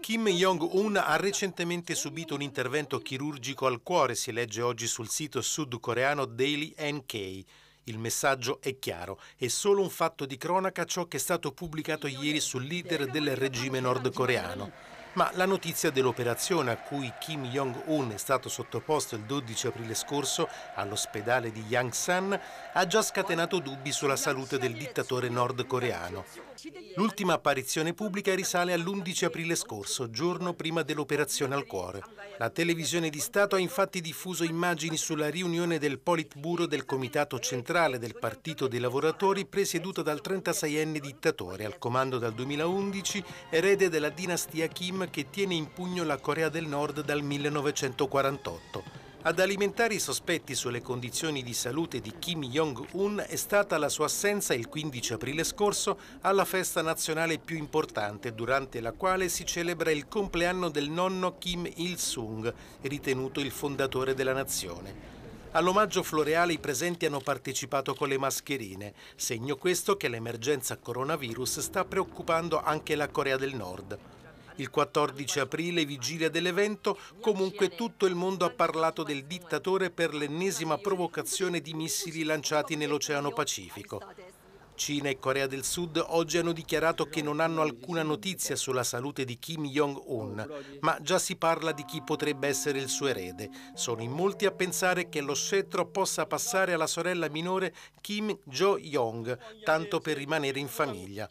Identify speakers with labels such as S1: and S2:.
S1: Kim Jong-un ha recentemente subito un intervento chirurgico al cuore, si legge oggi sul sito sudcoreano Daily NK. Il messaggio è chiaro, è solo un fatto di cronaca ciò che è stato pubblicato ieri sul leader del regime nordcoreano ma la notizia dell'operazione a cui Kim Jong-un è stato sottoposto il 12 aprile scorso all'ospedale di Yangsan ha già scatenato dubbi sulla salute del dittatore nordcoreano. L'ultima apparizione pubblica risale all'11 aprile scorso, giorno prima dell'operazione al cuore. La televisione di Stato ha infatti diffuso immagini sulla riunione del Politburo del Comitato Centrale del Partito dei Lavoratori presieduto dal 36enne dittatore al comando dal 2011, erede della dinastia Kim che tiene in pugno la Corea del Nord dal 1948. Ad alimentare i sospetti sulle condizioni di salute di Kim Jong-un è stata la sua assenza il 15 aprile scorso alla festa nazionale più importante, durante la quale si celebra il compleanno del nonno Kim Il-sung, ritenuto il fondatore della nazione. All'omaggio floreale i presenti hanno partecipato con le mascherine, segno questo che l'emergenza coronavirus sta preoccupando anche la Corea del Nord. Il 14 aprile, vigilia dell'evento, comunque tutto il mondo ha parlato del dittatore per l'ennesima provocazione di missili lanciati nell'Oceano Pacifico. Cina e Corea del Sud oggi hanno dichiarato che non hanno alcuna notizia sulla salute di Kim Jong-un, ma già si parla di chi potrebbe essere il suo erede. Sono in molti a pensare che lo scettro possa passare alla sorella minore Kim Jo-yong, tanto per rimanere in famiglia.